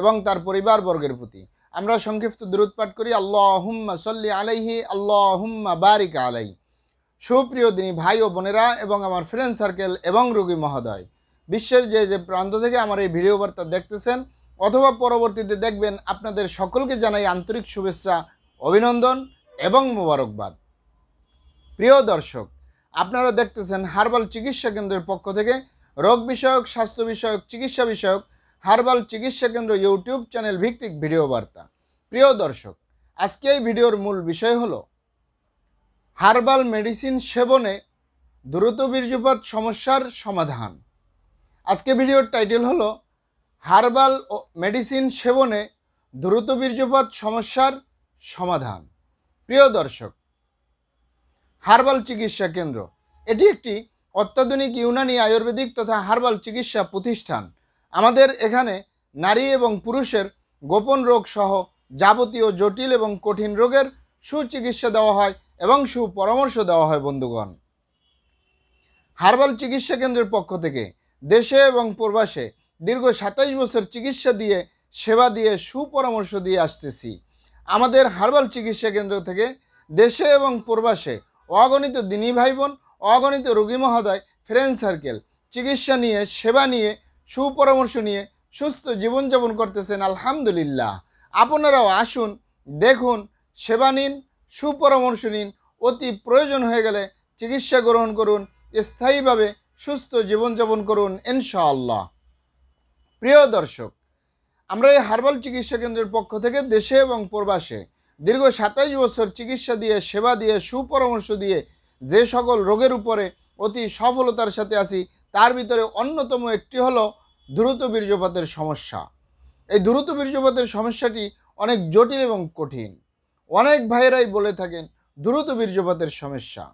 এবং তার পরিবারবর্গের প্রতি আমরা সংক্ষিপ্ত দূরত পাঠ করি আল্লাহ হুম্মা সল্লি আলাইহি আল্লাহ হুম্মা বারিকা আলাই সুপ্রিয় দিনী ভাই ও বোনেরা এবং আমার ফ্রেন্ড সার্কেল এবং রোগী মহোদয় বিশ্বের যে যে প্রান্ত থেকে আমার এই ভিডিও বার্তা দেখতেছেন অথবা পরবর্তীতে দেখবেন আপনাদের সকলকে জানাই আন্তরিক শুভেচ্ছা অভিনন্দন এবং মোবারকবাদ প্রিয় দর্শক আপনারা দেখতেছেন হার্বাল চিকিৎসা কেন্দ্রের পক্ষ থেকে রোগ বিষয়ক স্বাস্থ্য বিষয়ক চিকিৎসা বিষয়ক হার্বাল চিকিৎসা কেন্দ্র ইউটিউব চ্যানেল ভিত্তিক ভিডিও বার্তা প্রিয় দর্শক আজকে এই ভিডিওর মূল বিষয় হল হার্বাল মেডিসিন সেবনে দ্রুত বীর্যপাত সমস্যার সমাধান আজকে ভিডিওর টাইটেল হলো হার্বাল মেডিসিন সেবনে দ্রুত বীর্যপাত সমস্যার সমাধান প্রিয় দর্শক হার্বাল চিকিৎসা কেন্দ্র এটি একটি অত্যাধুনিক ইউনানি আয়ুর্বেদিক তথা হার্বাল চিকিৎসা প্রতিষ্ঠান আমাদের এখানে নারী এবং পুরুষের গোপন রোগ সহ যাবতীয় জটিল এবং কঠিন রোগের সুচিকিৎসা দেওয়া হয় এবং সুপরামর্শ দেওয়া হয় বন্ধুগণ হার্বাল চিকিৎসা কেন্দ্রের পক্ষ থেকে দেশে এবং প্রবাসে দীর্ঘ সাতাইশ বছর চিকিৎসা দিয়ে সেবা দিয়ে সুপরামর্শ দিয়ে আসতেছি আমাদের হার্বাল চিকিৎসা কেন্দ্র থেকে দেশে এবং প্রবাসে অগণিত দিনী ভাই বোন অগণিত রোগী মহোদয় ফ্রেন্ড সার্কেল চিকিৎসা নিয়ে সেবা নিয়ে সুপরামর্শ নিয়ে সুস্থ জীবনযাপন করতেছেন আলহামদুলিল্লাহ আপনারাও আসুন দেখুন সেবা নিন সুপরামর্শ নিন অতি প্রয়োজন হয়ে গেলে চিকিৎসা গ্রহণ করুন স্থায়ীভাবে সুস্থ জীবনযাপন করুন ইনশাআল্লাহ প্রিয় দর্শক আমরা এই হার্বাল চিকিৎসা কেন্দ্রের পক্ষ থেকে দেশে এবং প্রবাসে দীর্ঘ সাতাইশ বছর চিকিৎসা দিয়ে সেবা দিয়ে সুপরামর্শ দিয়ে যে সকল রোগের উপরে অতি সফলতার সাথে আসি তার ভিতরে অন্যতম একটি হলো দ্রুত বীর্যপাতের সমস্যা এই দ্রুত বীর্যপাতের সমস্যাটি অনেক জটিল এবং কঠিন অনেক ভাইয়েরাই বলে থাকেন দ্রুত বীর্যপাতের সমস্যা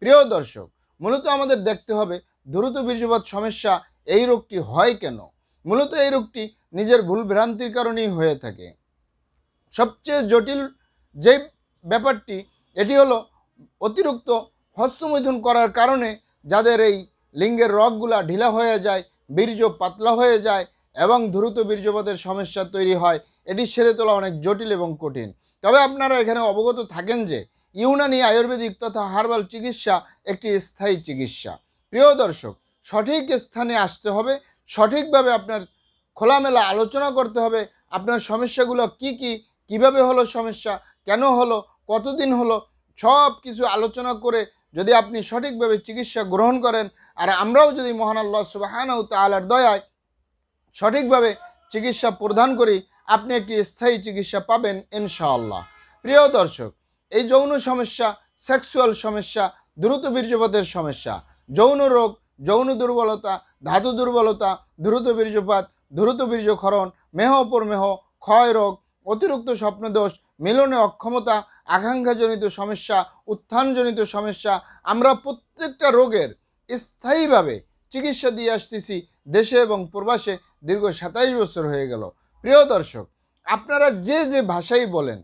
প্রিয় দর্শক মূলত আমাদের দেখতে হবে দ্রুত বীর্যপাত সমস্যা এই রোগটি হয় কেন মূলত এই রোগটি নিজের ভুল ভ্রান্তির কারণেই হয়ে থাকে সবচেয়ে জটিল যে ব্যাপারটি এটি হলো অতিরিক্ত হস্তমৈথুন করার কারণে যাদের এই লিঙ্গের রগগুলা ঢিলা হয়ে যায় বীর্য পাতলা হয়ে যায় এবং দ্রুত বীর্যপাতের সমস্যা তৈরি হয় এটি সেরে তোলা অনেক জটিল এবং কঠিন তবে আপনারা এখানে অবগত থাকেন যে ইউনানি আয়ুর্বেদিক তথা হার্বাল চিকিৎসা একটি স্থায়ী চিকিৎসা প্রিয় দর্শক সঠিক স্থানে আসতে হবে সঠিকভাবে আপনার খোলামেলা আলোচনা করতে হবে আপনার সমস্যাগুলো কি কি কিভাবে হলো সমস্যা কেন হলো কতদিন হলো সব কিছু আলোচনা করে যদি আপনি সঠিকভাবে চিকিৎসা গ্রহণ করেন আর আমরাও যদি মহান আল্লাহ সুবাহানাউ তালার দয়ায় সঠিকভাবে চিকিৎসা প্রদান করি আপনি একটি স্থায়ী চিকিৎসা পাবেন ইনশাআল্লাহ প্রিয় দর্শক এই যৌন সমস্যা সেক্সুয়াল সমস্যা দ্রুত বীর্যপাতের সমস্যা যৌন রোগ যৌন দুর্বলতা ধাতু দুর্বলতা দ্রুত বীর্যপাত দ্রুত বীর্যক্ষরণ মেহ মেহ ক্ষয় রোগ অতিরিক্ত স্বপ্নদোষ মিলনে অক্ষমতা আকাঙ্ক্ষাজনিত সমস্যা উত্থানজনিত সমস্যা আমরা প্রত্যেকটা রোগের স্থায়ীভাবে চিকিৎসা দিয়ে আসতেছি দেশে এবং প্রবাসে দীর্ঘ সাতাইশ বছর হয়ে গেল প্রিয় দর্শক আপনারা যে যে ভাষাই বলেন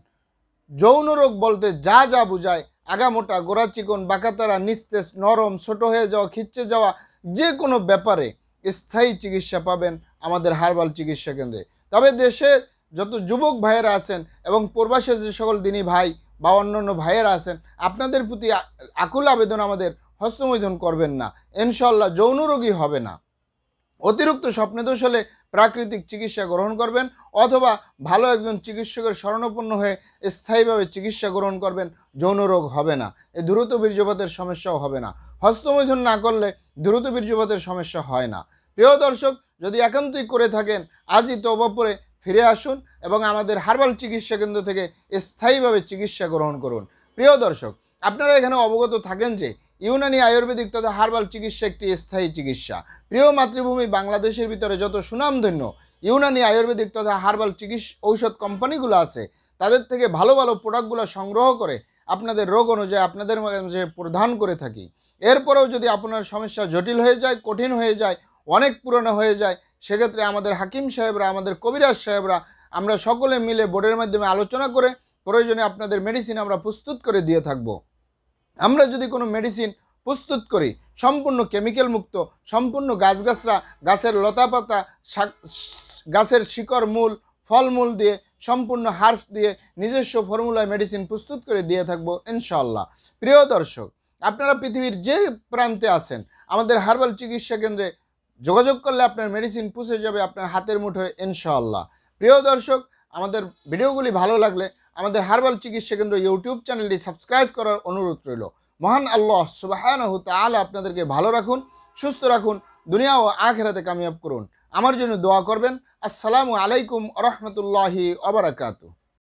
যৌন রোগ বলতে যা যা বোঝায় আগামোটা গোড়া চিকন বাঁকাতারা নিস্তেজ নরম ছোট হয়ে যাওয়া খিচ্ছে যাওয়া যে কোনো ব্যাপারে স্থায়ী চিকিৎসা পাবেন আমাদের হারবাল চিকিৎসা কেন্দ্রে তবে দেশে যত যুবক ভাইয়েরা আছেন এবং প্রবাসে যে সকল দিনী ভাই বা অন্য অন্য ভাইয়েরা আছেন আপনাদের প্রতি আকুল আবেদন আমাদের হস্তমৈধন করবেন না ইনশাল্লাহ যৌন রোগী হবে না অতিরিক্ত স্বপ্নদোষ হলে প্রাকৃতিক চিকিৎসা গ্রহণ করবেন অথবা ভালো একজন চিকিৎসকের শরণাপন্ন হয়ে স্থায়ীভাবে চিকিৎসা গ্রহণ করবেন যৌন রোগ হবে না এ দ্রুত বীর্যপাতের সমস্যাও হবে না হস্তমৈধন না করলে দ্রুত বীর্যপাতের সমস্যা হয় না প্রিয় দর্শক যদি একান্তই করে থাকেন আজই তো তবাপুরে ফিরে আসুন এবং আমাদের হার্বাল চিকিৎসা কেন্দ্র থেকে স্থায়ীভাবে চিকিৎসা গ্রহণ করুন প্রিয় দর্শক আপনারা এখানে অবগত থাকেন যে ইউনানি আয়ুর্বেদিক তথা হার্বাল চিকিৎসা একটি স্থায়ী চিকিৎসা প্রিয় মাতৃভূমি বাংলাদেশের ভিতরে যত সুনামধন্য ইউনানি আয়ুর্বেদিক তথা হার্বাল চিকিৎসা ঔষধ কোম্পানিগুলো আছে তাদের থেকে ভালো ভালো প্রোডাক্টগুলো সংগ্রহ করে আপনাদের রোগ অনুযায়ী আপনাদের মধ্যে প্রদান করে থাকি এরপরেও যদি আপনার সমস্যা জটিল হয়ে যায় কঠিন হয়ে যায় অনেক পুরনো হয়ে যায় সেক্ষেত্রে আমাদের হাকিম সাহেবরা আমাদের কবিরাজ সাহেবরা আমরা সকলে মিলে বোর্ডের মাধ্যমে আলোচনা করে প্রয়োজনে আপনাদের মেডিসিন আমরা প্রস্তুত করে দিয়ে থাকব আমরা যদি কোনো মেডিসিন প্রস্তুত করি সম্পূর্ণ কেমিক্যাল মুক্ত সম্পূর্ণ গাছগাছরা গাছের লতাপাতা গাছের শিকড় মূল ফলমূল দিয়ে সম্পূর্ণ হার্স দিয়ে নিজস্ব ফর্মুলায় মেডিসিন প্রস্তুত করে দিয়ে থাকবো ইনশাল্লাহ প্রিয় দর্শক আপনারা পৃথিবীর যে প্রান্তে আছেন আমাদের হার্বাল চিকিৎসা কেন্দ্রে যোগাযোগ করলে আপনার মেডিসিন পুষে যাবে আপনার হাতের মুঠোয় ইনশাআল্লাহ প্রিয় দর্শক আমাদের ভিডিওগুলি ভালো লাগলে আমাদের হার্বাল চিকিৎসা কেন্দ্র ইউটিউব চ্যানেলটি সাবস্ক্রাইব করার অনুরোধ রইল মহান আল্লাহ সুবাহানহ তালা আপনাদেরকে ভালো রাখুন সুস্থ রাখুন দুনিয়া ও আখেরাতে কামিয়াব করুন আমার জন্য দোয়া করবেন আসসালামু আলাইকুম রহমতুল্লাহি অবরাকাতু